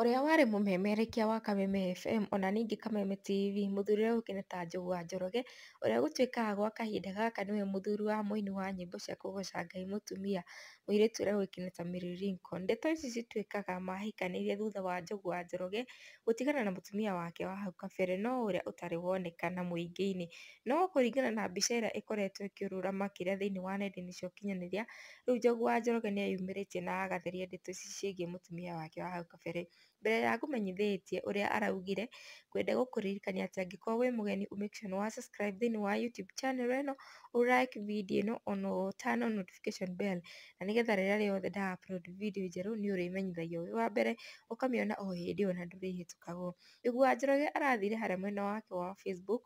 Ũrĩa warĩ mũmemerekia wa Kameme FM ona ningĩ Kameme TV mũthuri ũrĩa ta Njogu wa Njoroge ũrĩa gũtuĩkaga gwa kahinda gaka nĩwe mũthuri wa mũini wa nyĩmbo cia kũgoca Ngai mũtumia mũirĩtu ũrĩa ta Mary Lincoln. Ndeto ici cituĩkaga mahikanĩirie thutha wa Njogu wa Njoroge gũtigana na mũtumia wake wa hau kabere no ũrĩa ũtarĩ wonekana mũingĩ-inĩ. No kũringana na mbica ĩrĩa ĩkoretwo ĩkĩũrũra makĩria thĩinĩ wa nenda-inĩ cia ũkinyanĩria, rĩu Njogu wa Njoroge nĩeyumĩrĩtie na agatheria ndeto ici ciĩgiĩ mũtumia wake wa hau kabere. Mbere ya ngũmenyithĩtie ũrĩa araugire, ngwenda gũkũririkania atĩ angĩkorwo wĩ mũgeni ũmake sure nĩwa subscribe thĩinĩ wa YouTube channel ĩno, ũlike video ĩno ona ũ turn on notification bell na nĩgetha rĩrĩa rĩothe nda upload video njerũ nĩũrĩmenyithagio wĩ wa mbere ũkamĩona o hĩndĩ ĩyo na ndũrĩhĩtũkagwo. Igua Njoroge arathire harĩa mwena wake wa Facebook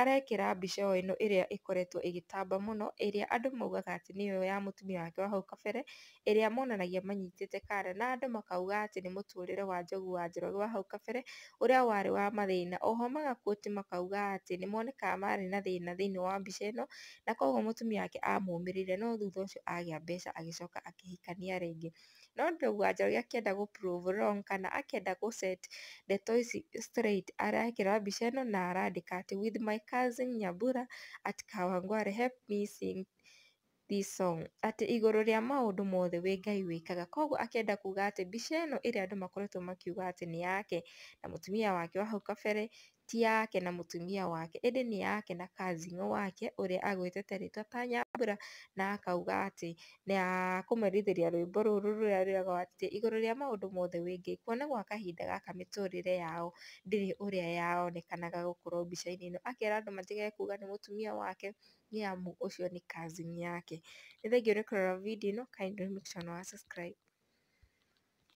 arekĩra mbica o ĩno ĩrĩa ĩkoretwo ĩgĩtamba mũno ĩrĩa andũ maugaga atĩ nĩyo ya mũtumia wake wa hau kabere ĩrĩa monanagia manyitĩte kara na andũ makauga atĩ nĩ mũtũrĩre wa Njoroge. Njogu wa Njoroge wa hau kabere ũrĩa warĩ wa mathĩna. Oho Magakũti makauga atĩ monekaga marĩ na thĩna thĩiniĩ wa mbica ĩno na koguo mũtumia wake amũmĩrĩria no thutha ũcio agĩa mbeca agĩcoka akĩhikania rĩngĩ. No Njogu wa Njoroge akĩenda gũ prove wrong kana akĩenda gũ set ndeto ici straight arekĩra mbica ĩno na arandĩka atĩ with my cousin Nyambura at Kawangware help me sing song atĩ igũrũ rĩa maũndũ mothe wĩ Ngai wĩkaga kwoguo akĩenda kuga atĩ mbica ĩno ĩrĩa andũ makoretwo makiuga atĩ nĩ yake na mũtumia wake wa hau kabere ti yake na mũtumia wake, ĩndĩ nĩ yake na kazinũ wake ũrĩa agwetete rĩtwa ta Nyambura na akauga atĩ nĩ akũmenyithĩria rwĩmbo rũrũ rũrĩa rũrauga atĩ igũrũ rĩa maũndũ mothe wĩngĩkwo na gwa kahinda gaka mĩtũrĩre yao ndĩrĩ ũrĩa yonekanaga gũkorwo mbica-inĩ ĩno, akera andũ matige kuga nĩ mũtumia wake amu ũcio nĩ cousin yake. Nĩ thengiũ nĩ kũrora video ĩno, kindly make sure una subscribe.